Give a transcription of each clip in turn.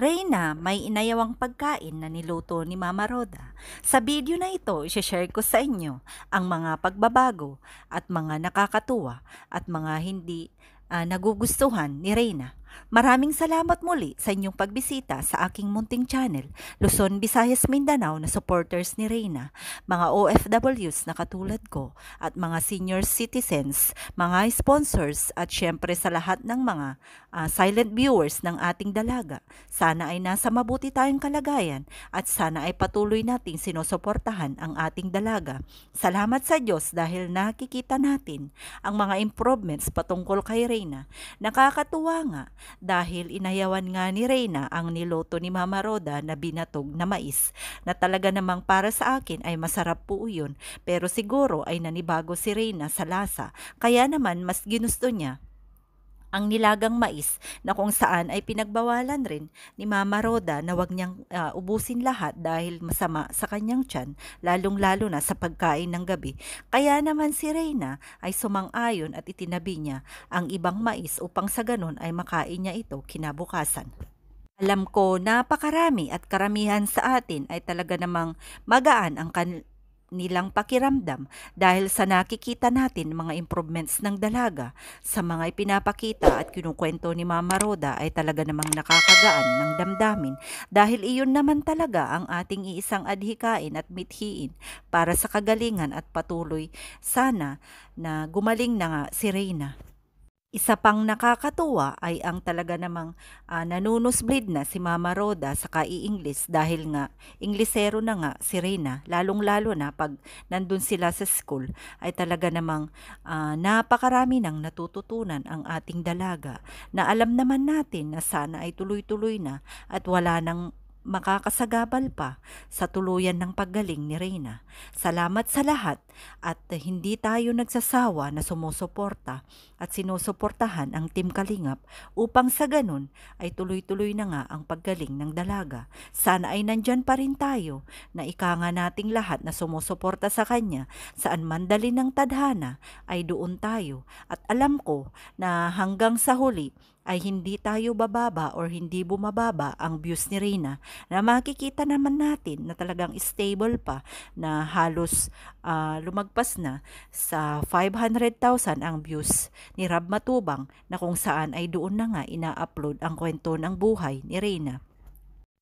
Reyna, may inayawang pagkain na niluto ni Mama Roda. Sa video na ito, isishare ko sa inyo ang mga pagbabago at mga nakakatuwa at mga hindi uh, nagugustuhan ni Reyna. Maraming salamat muli sa inyong pagbisita sa aking munting channel, Luzon, Visayas, Mindanao na supporters ni Reyna, mga OFWs na katulad ko at mga senior citizens, mga sponsors at syempre sa lahat ng mga uh, silent viewers ng ating dalaga. Sana ay nasa mabuti tayong kalagayan at sana ay patuloy nating sinusuportahan ang ating dalaga. Salamat sa Diyos dahil nakikita natin ang mga improvements patungkol kay Reyna. Nakakatuwa nga dahil inayawan nga ni Reyna ang niloto ni Mama Roda na binatog na mais na talaga namang para sa akin ay masarap po yun pero siguro ay nanibago si Reyna sa lasa kaya naman mas ginusto niya ang nilagang mais na kung saan ay pinagbawalan rin ni Mama Roda na wag niyang uh, ubusin lahat dahil masama sa kanyang tiyan, lalong-lalo na sa pagkain ng gabi. Kaya naman si Reyna ay sumang-ayon at itinabi niya ang ibang mais upang sa ganun ay makain niya ito kinabukasan. Alam ko napakarami at karamihan sa atin ay talaga namang magaan ang kan- nilang pakiramdam dahil sa nakikita natin mga improvements ng dalaga sa mga ipinapakita at kinukwento ni Mama Roda ay talaga namang nakakagaan ng damdamin dahil iyon naman talaga ang ating iisang adhikain at mithiin para sa kagalingan at patuloy sana na gumaling na nga si Reyna. Isa pang nakakatuwa ay ang talaga namang uh, nanunusbleed na si Mama Roda sa kai-English dahil nga Inglesero na nga si Reina. lalong-lalo na pag nandun sila sa school ay talaga namang uh, napakarami nang natututunan ang ating dalaga na alam naman natin na sana ay tuloy-tuloy na at wala nang makakasagabal pa sa tuluyan ng paggaling ni Reina. Salamat sa lahat at hindi tayo nagsasawa na sumusuporta at sinusuportahan ang Team Kalingap upang sa ganun ay tuloy-tuloy na nga ang paggaling ng dalaga. Sana ay nandyan pa rin tayo na ikanga nating lahat na sumusuporta sa kanya saan mandali ng tadhana ay doon tayo at alam ko na hanggang sa huli ay hindi tayo bababa or hindi bumababa ang views ni Reina na makikita naman natin na talagang stable pa na halos uh, lumagpas na sa 500,000 ang views ni Rab Matubang na kung saan ay doon na nga ina-upload ang kwento ng buhay ni Reina.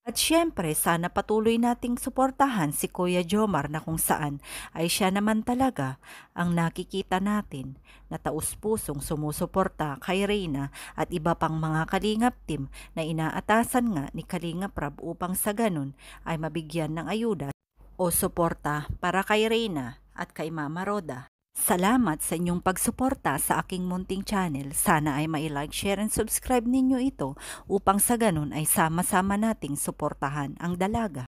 At syempre, sana patuloy nating suportahan si Kuya Jomar na kung saan ay siya naman talaga ang nakikita natin na taus-pusong sumusuporta kay Reyna at iba pang mga Kalingap team na inaatasan nga ni Kalingap Rab upang sa ganun ay mabigyan ng ayuda o suporta para kay Reyna at kay Mama Roda. Salamat sa inyong pagsuporta sa aking munting channel. Sana ay mai-like, share, and subscribe ninyo ito upang sa ganun ay sama-sama nating suportahan ang dalaga.